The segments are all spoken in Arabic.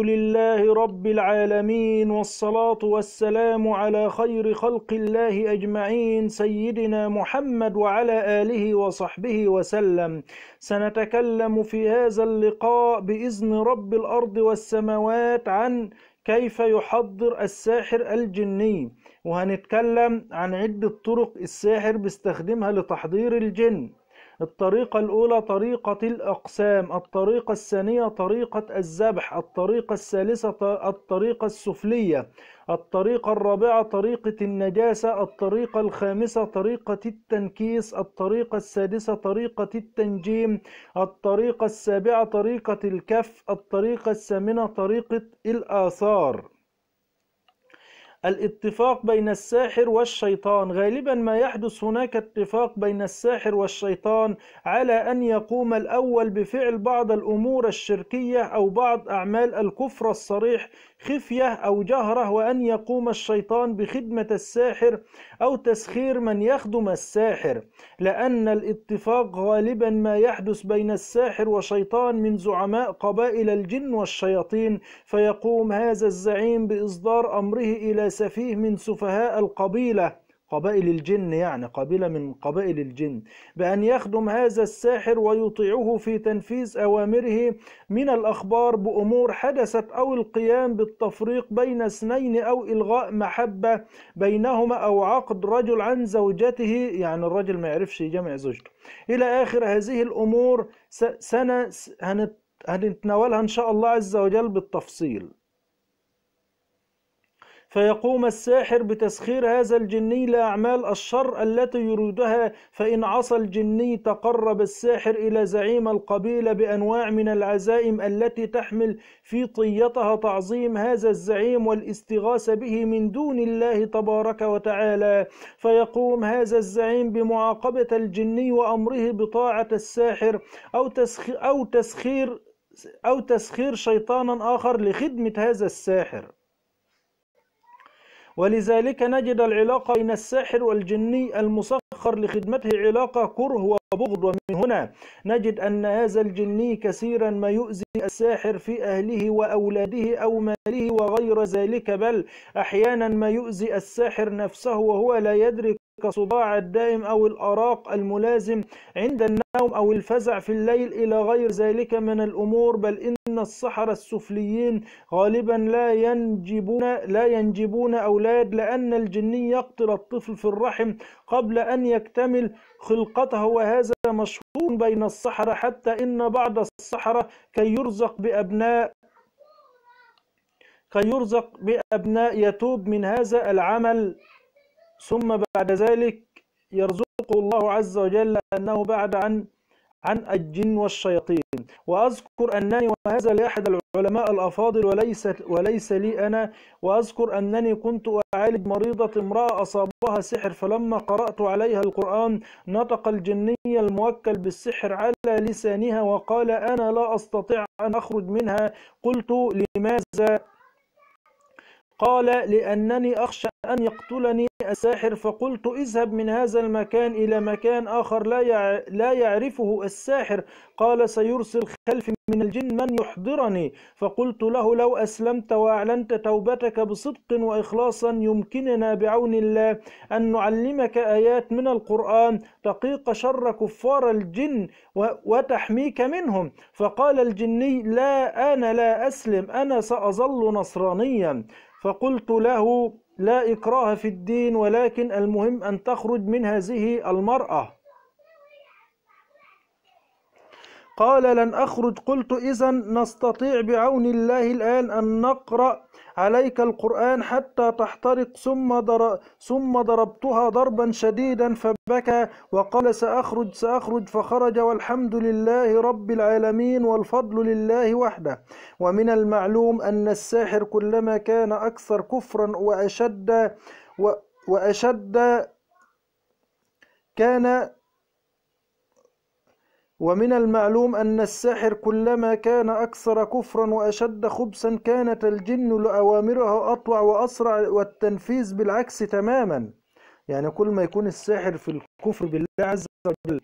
لله رب العالمين والصلاة والسلام على خير خلق الله أجمعين سيدنا محمد وعلى آله وصحبه وسلم سنتكلم في هذا اللقاء بإذن رب الأرض والسماوات عن كيف يحضر الساحر الجني وهنتكلم عن عدة طرق الساحر بيستخدمها لتحضير الجن الطريقة الأولى طريقة الأقسام الطريقة الثانية طريقة الذبح الطريقة الثالثة الطريقة السفلية الطريقة الرابعة طريقة النجاسة الطريقة الخامسة طريقة التنكيس الطريقة السادسة طريقة التنجيم الطريقة السابعة طريقة الكف الطريقة الثامنة طريقة الآثار الاتفاق بين الساحر والشيطان غالبا ما يحدث هناك اتفاق بين الساحر والشيطان على أن يقوم الأول بفعل بعض الأمور الشركية أو بعض أعمال الكفر الصريح خفية أو جهرة وأن يقوم الشيطان بخدمة الساحر أو تسخير من يخدم الساحر لأن الاتفاق غالبا ما يحدث بين الساحر وشيطان من زعماء قبائل الجن والشياطين فيقوم هذا الزعيم بإصدار أمره إلى سفيه من سفهاء القبيلة قبائل الجن يعني قبيلة من قبائل الجن بأن يخدم هذا الساحر ويطيعه في تنفيذ أوامره من الأخبار بأمور حدثت أو القيام بالتفريق بين اثنين أو إلغاء محبة بينهما أو عقد رجل عن زوجته يعني الرجل ما يعرفش يجمع زوجته إلى آخر هذه الأمور سنة هنتناولها إن شاء الله عز وجل بالتفصيل فيقوم الساحر بتسخير هذا الجني لأعمال الشر التي يريدها فإن عصى الجني تقرب الساحر إلى زعيم القبيلة بأنواع من العزائم التي تحمل في طيتها تعظيم هذا الزعيم والاستغاثة به من دون الله تبارك وتعالى فيقوم هذا الزعيم بمعاقبة الجني وأمره بطاعة الساحر أو تسخير أو تسخير شيطانا آخر لخدمة هذا الساحر ولذلك نجد العلاقة بين الساحر والجني المسخر لخدمته علاقة كره وبغض ومن هنا نجد أن هذا الجني كثيرا ما يؤذي الساحر في أهله وأولاده أو ماله وغير ذلك بل أحيانا ما يؤذي الساحر نفسه وهو لا يدرك كصداع الدائم أو الأراق الملازم عند النوم أو الفزع في الليل إلى غير ذلك من الأمور بل إن السحرة السفليين غالبا لا ينجبون لا ينجبون أولاد لأن الجني يقتل الطفل في الرحم قبل أن يكتمل خلقته وهذا مشهور بين السحرة حتى إن بعض السحرة كي يرزق بأبناء كي يرزق بأبناء يتوب من هذا العمل ثم بعد ذلك يرزقه الله عز وجل أنه بعد عن عن الجن والشياطين وأذكر أنني وهذا لأحد العلماء الأفاضل وليس, وليس لي أنا وأذكر أنني كنت أعالج مريضة امرأة أصابها سحر فلما قرأت عليها القرآن نطق الجني الموكل بالسحر على لسانها وقال أنا لا أستطيع أن أخرج منها قلت لماذا قال لأنني أخشى أن يقتلني الساحر فقلت اذهب من هذا المكان إلى مكان آخر لا, يع... لا يعرفه الساحر قال سيرسل خلفي من الجن من يحضرني فقلت له لو أسلمت وأعلنت توبتك بصدق وإخلاصا يمكننا بعون الله أن نعلمك آيات من القرآن تقيق شر كفار الجن وتحميك منهم فقال الجني لا أنا لا أسلم أنا سأظل نصرانيا فقلت له لا إكراه في الدين ولكن المهم أن تخرج من هذه المرأة قال لن أخرج قلت إذا نستطيع بعون الله الآن أن نقرأ عليك القرآن حتى تحترق ثم, ثم ضربتها ضربا شديدا فبكى وقال سأخرج سأخرج فخرج والحمد لله رب العالمين والفضل لله وحده ومن المعلوم أن الساحر كلما كان أكثر كفرا وأشد وأشد كان ومن المعلوم أن الساحر كلما كان أكثر كفرا وأشد خبثا كانت الجن لأوامرها أطوع وأسرع والتنفيذ بالعكس تماما يعني كل ما يكون الساحر في الكفر بالله عز وجل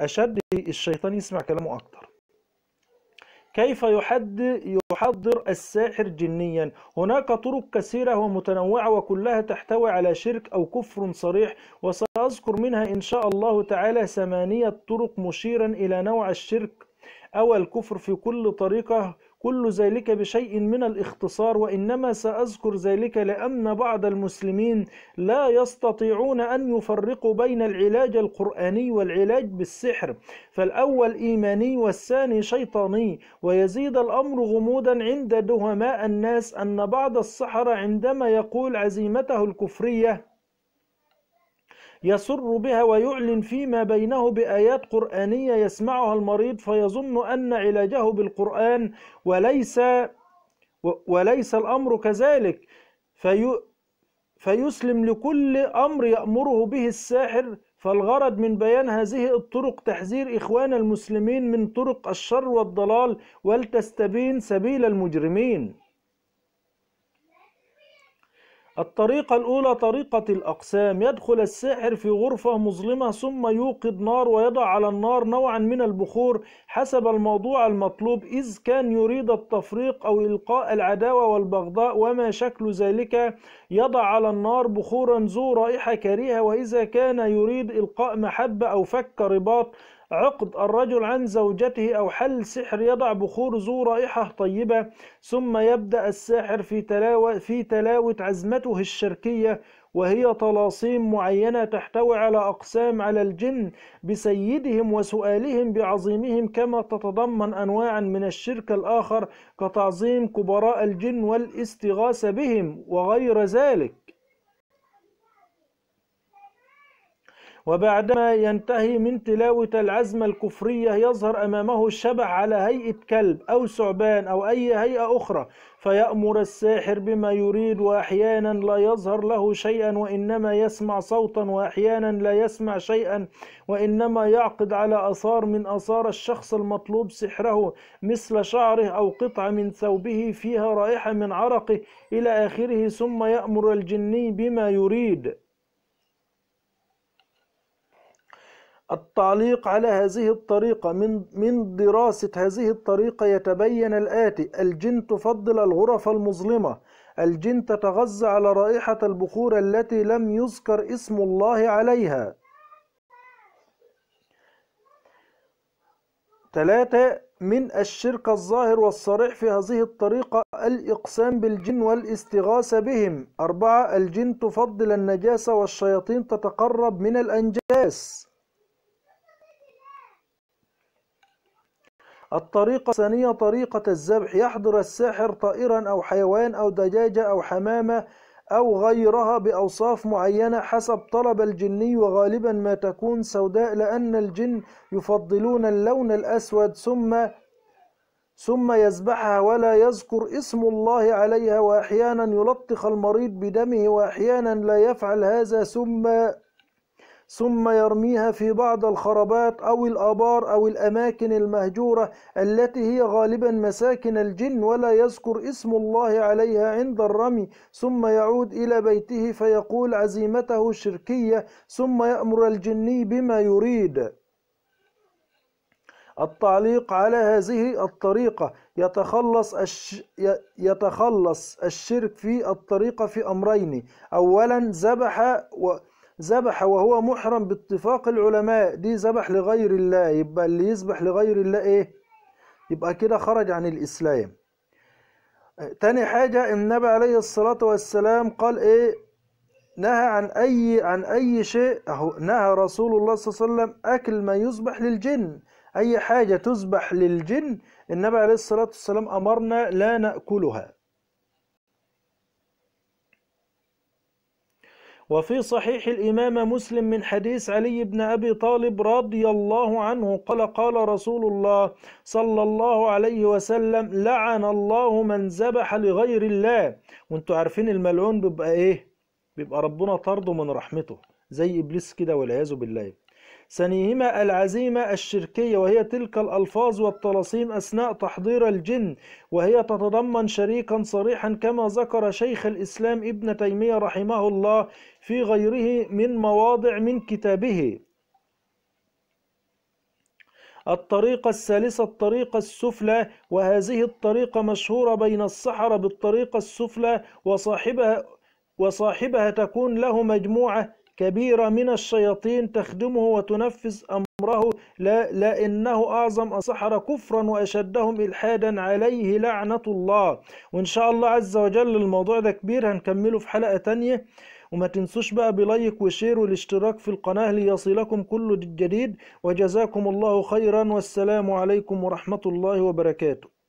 أشد الشيطان يسمع كلامه أكثر كيف يحضر الساحر جنيا هناك طرق كثيرة ومتنوعة وكلها تحتوي على شرك أو كفر صريح وسأذكر منها إن شاء الله تعالى ثمانية طرق مشيرا إلى نوع الشرك أو الكفر في كل طريقة كل ذلك بشيء من الاختصار وإنما سأذكر ذلك لأن بعض المسلمين لا يستطيعون أن يفرقوا بين العلاج القرآني والعلاج بالسحر فالأول إيماني والثاني شيطاني ويزيد الأمر غموضا عند دهماء الناس أن بعض السحرة عندما يقول عزيمته الكفرية يسر بها ويعلن فيما بينه بآيات قرآنية يسمعها المريض فيظن أن علاجه بالقرآن وليس وليس الأمر كذلك في فيسلم لكل أمر يأمره به الساحر فالغرض من بيان هذه الطرق تحذير إخوان المسلمين من طرق الشر والضلال ولتستبين سبيل المجرمين الطريقة الأولى طريقة الأقسام يدخل الساحر في غرفة مظلمة ثم يوقد نار ويضع على النار نوعا من البخور حسب الموضوع المطلوب إذ كان يريد التفريق أو إلقاء العداوة والبغضاء وما شكل ذلك يضع على النار بخورا ذو رائحة كريهة وإذا كان يريد إلقاء محبة أو فك رباط عقد الرجل عن زوجته أو حل سحر يضع بخور ذو رائحة طيبة ثم يبدأ الساحر في تلاوة, في تلاوة عزمته الشركية وهي طلاصيم معينة تحتوي على أقسام على الجن بسيدهم وسؤالهم بعظيمهم كما تتضمن أنواعا من الشرك الآخر كتعظيم كبراء الجن والاستغاثة بهم وغير ذلك وبعدما ينتهي من تلاوة العزمة الكفرية يظهر أمامه الشبح على هيئة كلب أو ثعبان أو أي هيئة أخرى فيأمر الساحر بما يريد وأحيانا لا يظهر له شيئا وإنما يسمع صوتا وأحيانا لا يسمع شيئا وإنما يعقد على أثار من أثار الشخص المطلوب سحره مثل شعره أو قطعة من ثوبه فيها رائحة من عرقه إلى آخره ثم يأمر الجني بما يريد التعليق على هذه الطريقة من من دراسة هذه الطريقة يتبين الآتي: الجن تفضل الغرف المظلمة، الجن تتغذى على رائحة البخور التي لم يذكر اسم الله عليها. ثلاثة من الشرك الظاهر والصريح في هذه الطريقة الإقسام بالجن والاستغاثة بهم أربعة الجن تفضل النجاسة والشياطين تتقرب من الأنجاس الطريقة الثانية طريقة الذبح يحضر الساحر طائرا أو حيوان أو دجاجة أو حمامة أو غيرها بأوصاف معينة حسب طلب الجني وغالبا ما تكون سوداء لأن الجن يفضلون اللون الأسود ثم ثم يذبحها ولا يذكر اسم الله عليها وأحيانا يلطخ المريض بدمه وأحيانا لا يفعل هذا ثم ثم يرميها في بعض الخرابات أو الآبار أو الأماكن المهجورة التي هي غالبا مساكن الجن ولا يذكر اسم الله عليها عند الرمي ثم يعود إلى بيته فيقول عزيمته الشركية ثم يأمر الجني بما يريد التعليق على هذه الطريقة يتخلص الش... يتخلص الشرك في الطريقة في أمرين أولا ذبح و... ذبح وهو محرم باتفاق العلماء دي ذبح لغير الله يبقى اللي يذبح لغير الله ايه يبقى كده خرج عن الاسلام تاني حاجة النبي عليه الصلاة والسلام قال ايه نهى عن اي عن اي شيء اهو نهى رسول الله صلى الله عليه وسلم اكل ما يذبح للجن اي حاجة تذبح للجن النبي عليه الصلاة والسلام امرنا لا ناكلها وفي صحيح الإمام مسلم من حديث علي بن أبي طالب رضي الله عنه قال قال رسول الله صلى الله عليه وسلم لعن الله من ذبح لغير الله وانتوا عارفين الملعون بيبقى ايه بيبقى ربنا طرده من رحمته زي إبليس كده والعياذ بالله ثانيهما العزيمة الشركية وهي تلك الألفاظ والتلاصيم أثناء تحضير الجن وهي تتضمن شريكا صريحا كما ذكر شيخ الإسلام ابن تيمية رحمه الله في غيره من مواضع من كتابه الطريقة الثالثة الطريقة السفلى وهذه الطريقة مشهورة بين السحرة بالطريقة السفلى وصاحبها وصاحبها تكون له مجموعة كبيرة من الشياطين تخدمه وتنفذ أمره لا لأنه أعظم السحرة كفرا وأشدهم إلحادا عليه لعنة الله وإن شاء الله عز وجل الموضوع ده كبير هنكمله في حلقة تانية وما تنسوش بقى بلايك وشير والاشتراك في القناة ليصلكم كل جديد وجزاكم الله خيرا والسلام عليكم ورحمة الله وبركاته